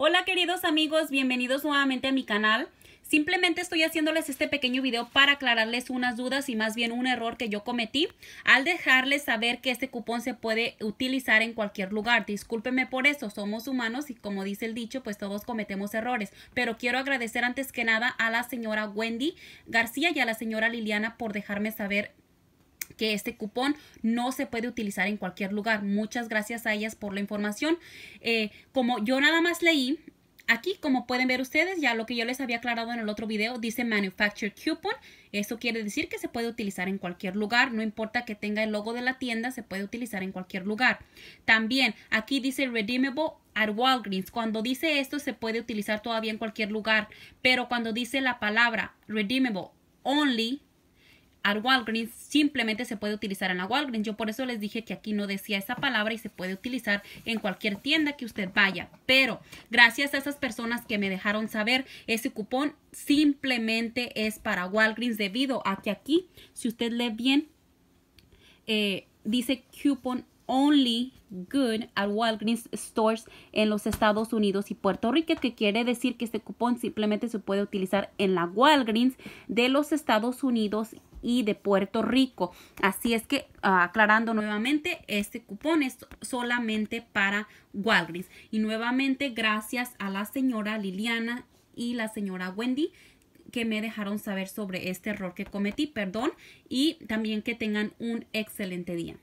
Hola queridos amigos, bienvenidos nuevamente a mi canal. Simplemente estoy haciéndoles este pequeño video para aclararles unas dudas y más bien un error que yo cometí al dejarles saber que este cupón se puede utilizar en cualquier lugar. discúlpenme por eso, somos humanos y como dice el dicho, pues todos cometemos errores. Pero quiero agradecer antes que nada a la señora Wendy García y a la señora Liliana por dejarme saber que este cupón no se puede utilizar en cualquier lugar. Muchas gracias a ellas por la información. Eh, como yo nada más leí, aquí como pueden ver ustedes, ya lo que yo les había aclarado en el otro video, dice Manufacture Coupon. Eso quiere decir que se puede utilizar en cualquier lugar, no importa que tenga el logo de la tienda, se puede utilizar en cualquier lugar. También aquí dice Redeemable at Walgreens. Cuando dice esto se puede utilizar todavía en cualquier lugar, pero cuando dice la palabra Redeemable only al Walgreens simplemente se puede utilizar en la Walgreens. Yo por eso les dije que aquí no decía esa palabra y se puede utilizar en cualquier tienda que usted vaya. Pero gracias a esas personas que me dejaron saber, ese cupón simplemente es para Walgreens debido a que aquí, si usted lee bien, eh, dice coupon only good at Walgreens stores en los Estados Unidos y Puerto Rico, que quiere decir que este cupón simplemente se puede utilizar en la Walgreens de los Estados Unidos y de Puerto Rico. Así es que, ah, aclarando nuevamente, este cupón es solamente para Walgreens. Y nuevamente, gracias a la señora Liliana y la señora Wendy que me dejaron saber sobre este error que cometí, perdón, y también que tengan un excelente día.